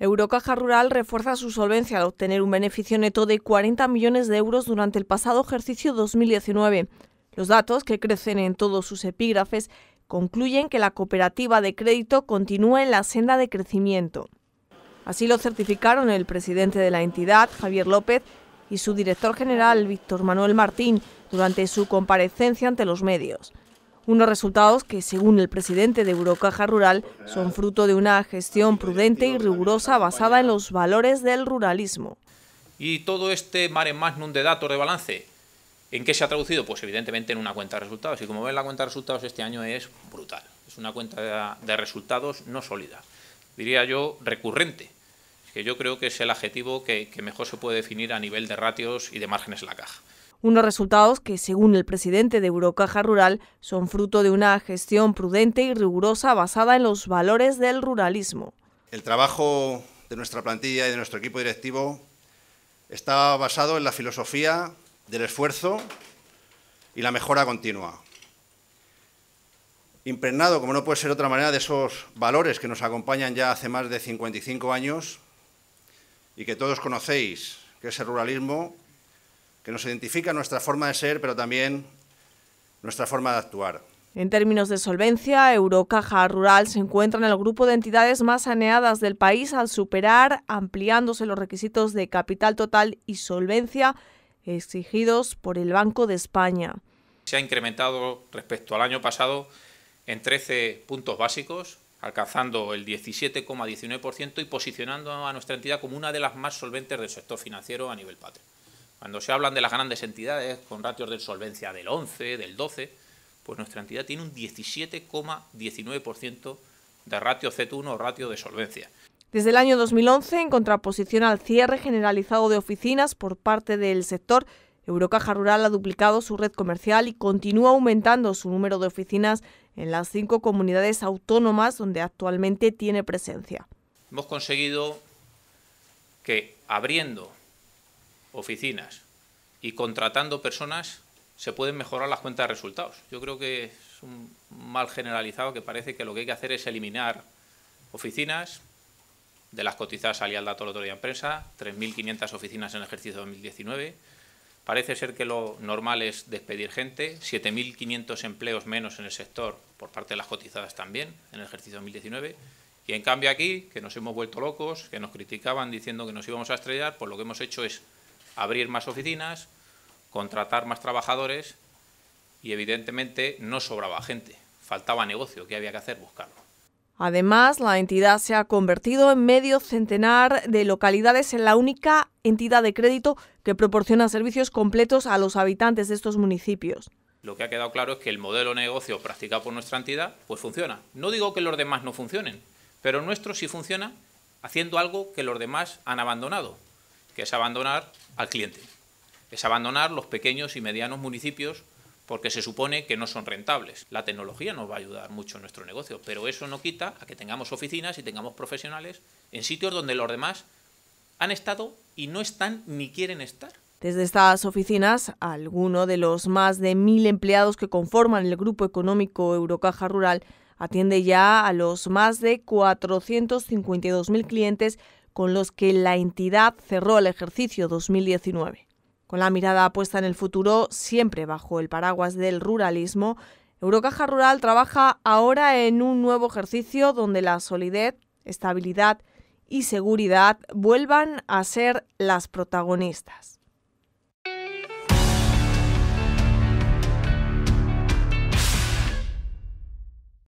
Eurocaja Rural refuerza su solvencia al obtener un beneficio neto de 40 millones de euros durante el pasado ejercicio 2019. Los datos, que crecen en todos sus epígrafes, concluyen que la cooperativa de crédito continúa en la senda de crecimiento. Así lo certificaron el presidente de la entidad, Javier López, y su director general, Víctor Manuel Martín, durante su comparecencia ante los medios. Unos resultados que, según el presidente de Eurocaja Rural, son fruto de una gestión prudente y rigurosa basada en los valores del ruralismo. Y todo este mare magnum de datos de balance, ¿en qué se ha traducido? Pues evidentemente en una cuenta de resultados. Y como ven, la cuenta de resultados este año es brutal. Es una cuenta de resultados no sólida, diría yo recurrente que yo creo que es el adjetivo que, mejor se puede definir a nivel de ratios y de márgenes en la caja. Unos resultados que, según el presidente de Eurocaja Rural, son fruto de una gestión prudente y rigurosa basada en los valores del ruralismo. El trabajo de nuestra plantilla y de nuestro equipo directivo está basado en la filosofía del esfuerzo y la mejora continua. Impregnado, como no puede ser de otra manera, de esos valores que nos acompañan ya hace más de 55 años y que todos conocéis, que es el ruralismo que nos identifica nuestra forma de ser, pero también nuestra forma de actuar. En términos de solvencia, Eurocaja Rural se encuentra en el grupo de entidades más saneadas del país al superar, ampliándose los requisitos de capital total y solvencia exigidos por el Banco de España. Se ha incrementado respecto al año pasado en 13 puntos básicos, alcanzando el 17,19% y posicionando a nuestra entidad como una de las más solventes del sector financiero a nivel patria. Cuando se hablan de las grandes entidades con ratios de solvencia del 11, del 12, pues nuestra entidad tiene un 17,19% de ratio C1 o ratio de solvencia. Desde el año 2011, en contraposición al cierre generalizado de oficinas por parte del sector, Eurocaja Rural ha duplicado su red comercial y continúa aumentando su número de oficinas en las cinco comunidades autónomas donde actualmente tiene presencia. Hemos conseguido que abriendo oficinas y contratando personas se pueden mejorar las cuentas de resultados. Yo creo que es un mal generalizado que parece que lo que hay que hacer es eliminar oficinas de las cotizadas salía el dato la autoridad de empresa, 3.500 oficinas en el ejercicio 2019. Parece ser que lo normal es despedir gente, 7.500 empleos menos en el sector por parte de las cotizadas también en el ejercicio 2019. Y en cambio aquí, que nos hemos vuelto locos, que nos criticaban diciendo que nos íbamos a estrellar, pues lo que hemos hecho es abrir más oficinas, contratar más trabajadores y evidentemente no sobraba gente, faltaba negocio, ¿qué había que hacer? Buscarlo. Además, la entidad se ha convertido en medio centenar de localidades en la única entidad de crédito que proporciona servicios completos a los habitantes de estos municipios. Lo que ha quedado claro es que el modelo de negocio practicado por nuestra entidad pues funciona. No digo que los demás no funcionen, pero nuestro sí funciona haciendo algo que los demás han abandonado, que es abandonar al cliente, es abandonar los pequeños y medianos municipios porque se supone que no son rentables. La tecnología nos va a ayudar mucho en nuestro negocio, pero eso no quita a que tengamos oficinas y tengamos profesionales en sitios donde los demás han estado y no están ni quieren estar. Desde estas oficinas, alguno de los más de mil empleados que conforman el grupo económico Eurocaja Rural atiende ya a los más de 452.000 clientes con los que la entidad cerró el ejercicio 2019. Con la mirada puesta en el futuro, siempre bajo el paraguas del ruralismo, Eurocaja Rural trabaja ahora en un nuevo ejercicio donde la solidez, estabilidad y seguridad vuelvan a ser las protagonistas.